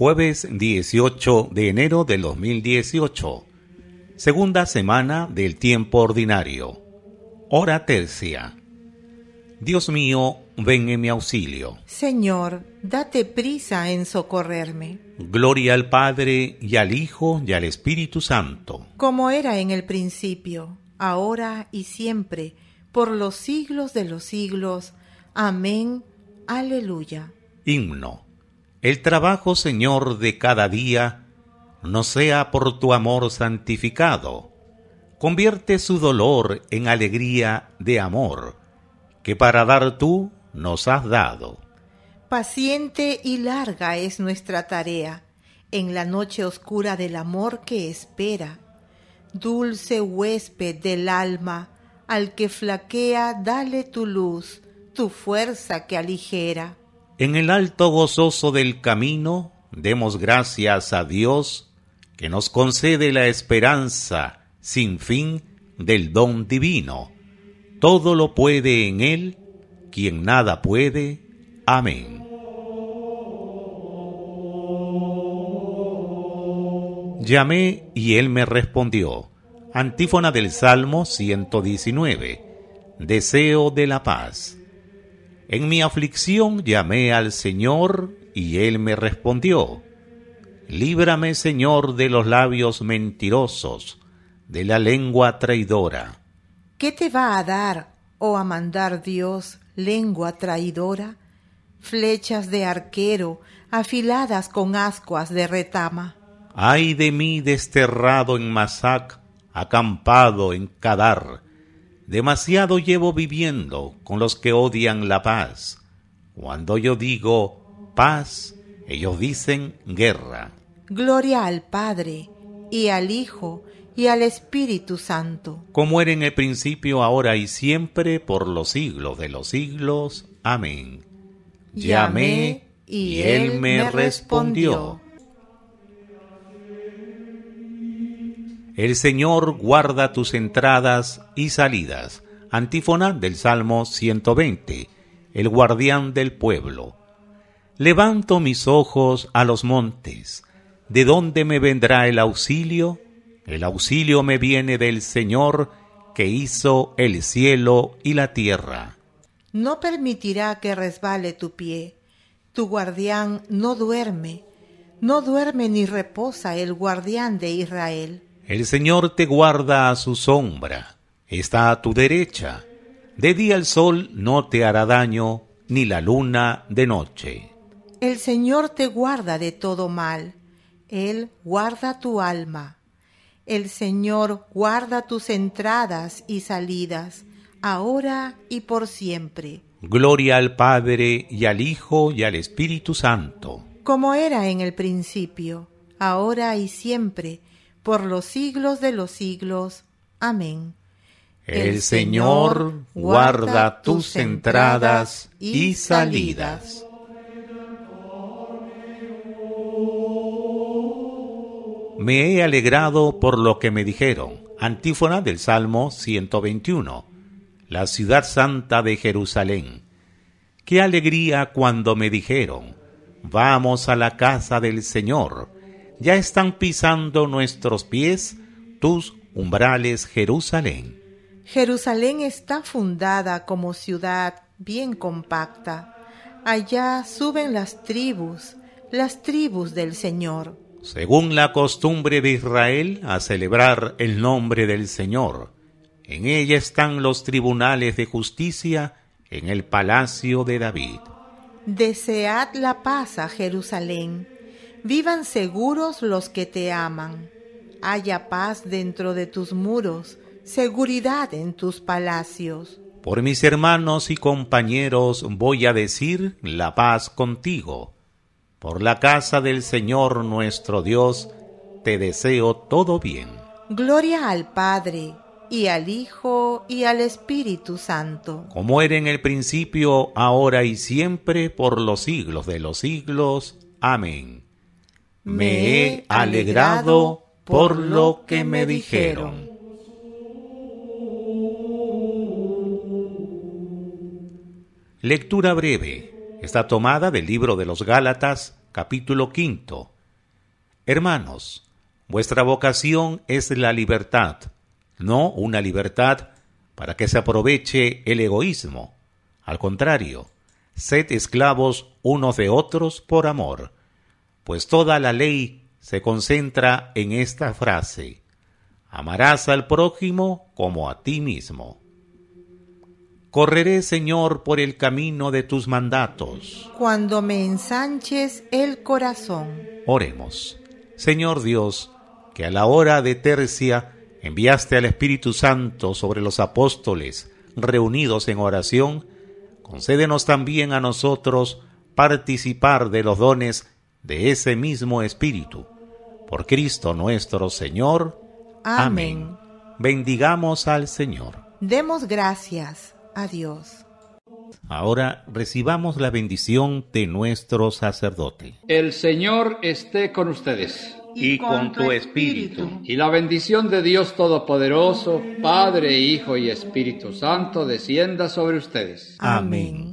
Jueves 18 de enero del 2018. Segunda semana del tiempo ordinario. Hora tercia. Dios mío, ven en mi auxilio. Señor, date prisa en socorrerme. Gloria al Padre y al Hijo y al Espíritu Santo. Como era en el principio, ahora y siempre, por los siglos de los siglos. Amén. Aleluya. Himno. El trabajo, Señor, de cada día, no sea por tu amor santificado. Convierte su dolor en alegría de amor, que para dar tú nos has dado. Paciente y larga es nuestra tarea en la noche oscura del amor que espera. Dulce huésped del alma, al que flaquea, dale tu luz, tu fuerza que aligera. En el alto gozoso del camino, demos gracias a Dios que nos concede la esperanza sin fin del don divino. Todo lo puede en Él, quien nada puede. Amén. Llamé y Él me respondió. Antífona del Salmo 119. Deseo de la paz. En mi aflicción llamé al Señor y Él me respondió. Líbrame, Señor, de los labios mentirosos, de la lengua traidora. ¿Qué te va a dar o oh, a mandar Dios, lengua traidora? Flechas de arquero afiladas con ascuas de retama. Ay de mí desterrado en Masac, acampado en Kadar, Demasiado llevo viviendo con los que odian la paz. Cuando yo digo paz, ellos dicen guerra. Gloria al Padre, y al Hijo, y al Espíritu Santo. Como era en el principio, ahora y siempre, por los siglos de los siglos. Amén. Llamé, y, él me respondió. El Señor guarda tus entradas y salidas. Antífona del Salmo 120. El guardián del pueblo. Levanto mis ojos a los montes. ¿De dónde me vendrá el auxilio? El auxilio me viene del Señor que hizo el cielo y la tierra. No permitirá que resbale tu pie. Tu guardián no duerme. No duerme ni reposa el guardián de Israel. El Señor te guarda a su sombra, está a tu derecha. De día el sol no te hará daño, ni la luna de noche. El Señor te guarda de todo mal, Él guarda tu alma. El Señor guarda tus entradas y salidas, ahora y por siempre. Gloria al Padre y al Hijo y al Espíritu Santo. Como era en el principio, ahora y siempre, por los siglos de los siglos. Amén. El Señor guarda tus entradas y salidas. Me he alegrado por lo que me dijeron. Antífona del Salmo 121. La ciudad santa de Jerusalén. Qué alegría cuando me dijeron, vamos a la casa del Señor ya están pisando nuestros pies tus umbrales, Jerusalén. Jerusalén está fundada como ciudad bien compacta. Allá suben las tribus, las tribus del Señor. Según la costumbre de Israel, a celebrar el nombre del Señor. En ella están los tribunales de justicia en el palacio de David. Desead la paz a Jerusalén Vivan seguros los que te aman. Haya paz dentro de tus muros, seguridad en tus palacios. Por mis hermanos y compañeros voy a decir la paz contigo. Por la casa del Señor nuestro Dios te deseo todo bien. Gloria al Padre, y al Hijo, y al Espíritu Santo. Como era en el principio, ahora y siempre, por los siglos de los siglos. Amén me he alegrado por lo que me dijeron. Lectura breve. Está tomada del libro de los Gálatas, capítulo quinto. Hermanos, vuestra vocación es la libertad, no una libertad para que se aproveche el egoísmo. Al contrario, sed esclavos unos de otros por amor pues toda la ley se concentra en esta frase, amarás al prójimo como a ti mismo. Correré, Señor, por el camino de tus mandatos. Cuando me ensanches el corazón. Oremos. Señor Dios, que a la hora de tercia enviaste al Espíritu Santo sobre los apóstoles reunidos en oración, concédenos también a nosotros participar de los dones de ese mismo Espíritu. Por Cristo nuestro Señor. Amén. Bendigamos al Señor. Demos gracias a Dios. Ahora recibamos la bendición de nuestro sacerdote. El Señor esté con ustedes. Y, con, tu espíritu. Y la bendición de Dios Todopoderoso, Padre, Hijo y Espíritu Santo, descienda sobre ustedes. Amén.